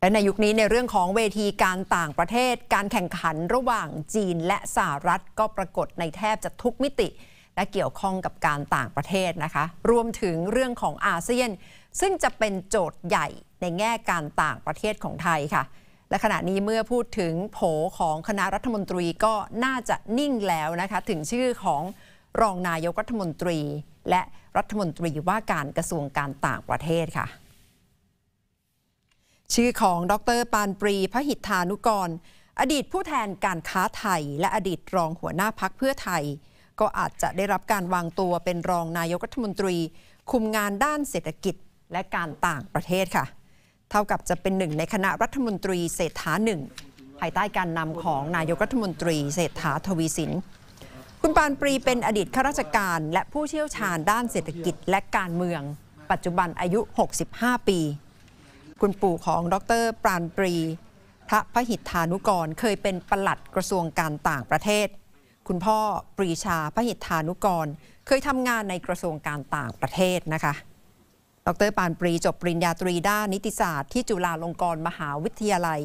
และในยุค นี้ในเรื่องของเวทีการต่างประเทศ การแข่งขันระหว่างจีนและสหรัฐก็ปรากฏในแทบจะทุกมิติ และเกี่ยวข้องกับการต่างประเทศนะคะ รวมถึงเรื่องของอาเซียน ซึ่งจะเป็นโจทย์ใหญ่ในแง่การต่างประเทศของไทยค่ะ และขณะนี้เมื่อพูดถึงโผของคณะรัฐมนตรีก็น่าจะนิ่งแล้วนะคะ ถึงชื่อของรองนายกรัฐมนตรี และรัฐมนตรีว่าการกระทรวงการต่างประเทศค่ะชื่อของดรปานปรีพระหิทธานุกร อดีตผู้แทนการค้าไทย และอดีตรองหัวหน้าพักเพื่อไทย ก็อาจจะได้รับการวางตัวเป็นรองนายกรัฐมนตรี คุมงานด้านเศรษฐกิจและการต่างประเทศค่ะ เท่ากับจะเป็นหนึ่งในคณะรัฐมนตรีเศรษฐาหนึ่งภายใต้การนำของนายกรัฐมนตรีเศรษฐาทวีสิน คุณปานปรีเป็นอดีตข้าราชการ และผู้เชี่ยวชาญด้านเศรษฐกิจและการเมือง ปัจจุบันอายุ 65 ปีคุณปู่ของดรปราณปรีพระพหิทธานุกรเคยเป็นปลัดกระทรวงการต่างประเทศ คุณพ่อปรีชาพหิทธานุกรเคยทำงานในกระทรวงการต่างประเทศนะคะดรปานปรี จบปริญญาตรีด้านนิติศาสตร์ที่จุฬาลงกรณ์มหาวิทยาลัย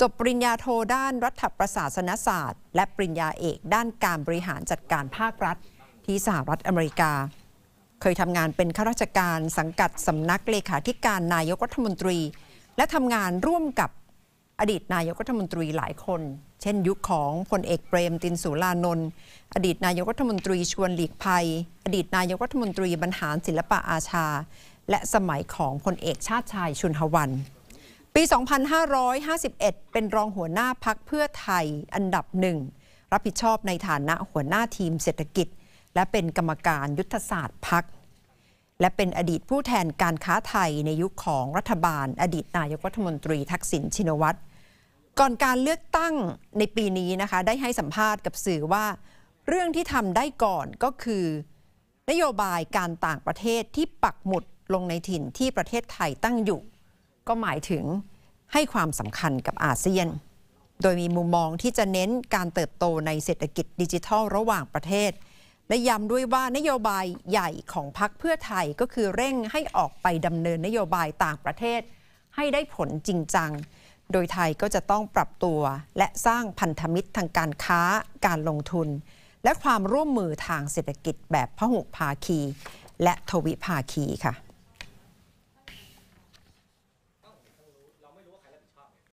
จบปริญญาโทด้านรัฐประศาสนศาสตร์ และปริญญาเอกด้านการบริหารจัดการภาครัฐที่สหรัฐอเมริกาเคยทำงานเป็นข้าราชการสังกัดสำนักเลขาธิการนายกรัฐมนตรี และทำงานร่วมกับอดีตนายกรัฐมนตรีหลายคน เช่น ยุคของพลเอกเปรมตินสุรานนท์อดีตนายกรัฐมนตรีชวนหลีกภัย อดีตนายกรัฐมนตรีบรรหารศิลปะอาชา และสมัยของพลเอกชาติชายชุนหวันปี 2551 เป็นรองหัวหน้าพักเพื่อไทยอันดับหนึ่งรับผิดชอบในฐานะหัวหน้าทีมเศรษฐกิจและเป็นกรรมการยุทธศาสตร์พัก และเป็นอดีตผู้แทนการค้าไทยในยุคของรัฐบาลอดีตนายกรัฐมนตรีทักษิณชินวัตรก่อนการเลือกตั้งในปีนี้นะคะ ได้ให้สัมภาษณ์กับสื่อว่า เรื่องที่ทำได้ก่อนก็คือ นโยบายการต่างประเทศที่ปักหมุดลงในถิ่นที่ประเทศไทยตั้งอยู่ ก็หมายถึงให้ความสำคัญกับอาเซียน โดยมีมุมมองที่จะเน้นการเติบโตในเศรษฐกิจดิจิทัลระหว่างประเทศและย้ำด้วยว่านโยบายใหญ่ของพรรคเพื่อไทยก็คือเร่งให้ออกไปดำเนินนโยบายต่างประเทศ ให้ได้ผลจริงจัง โดยไทยก็จะต้องปรับตัวและสร้างพันธมิตรทางการค้าการลงทุน และความร่วมมือทางเศรษฐกิจแบบพหุภาคี และทวิภาคีค่ะ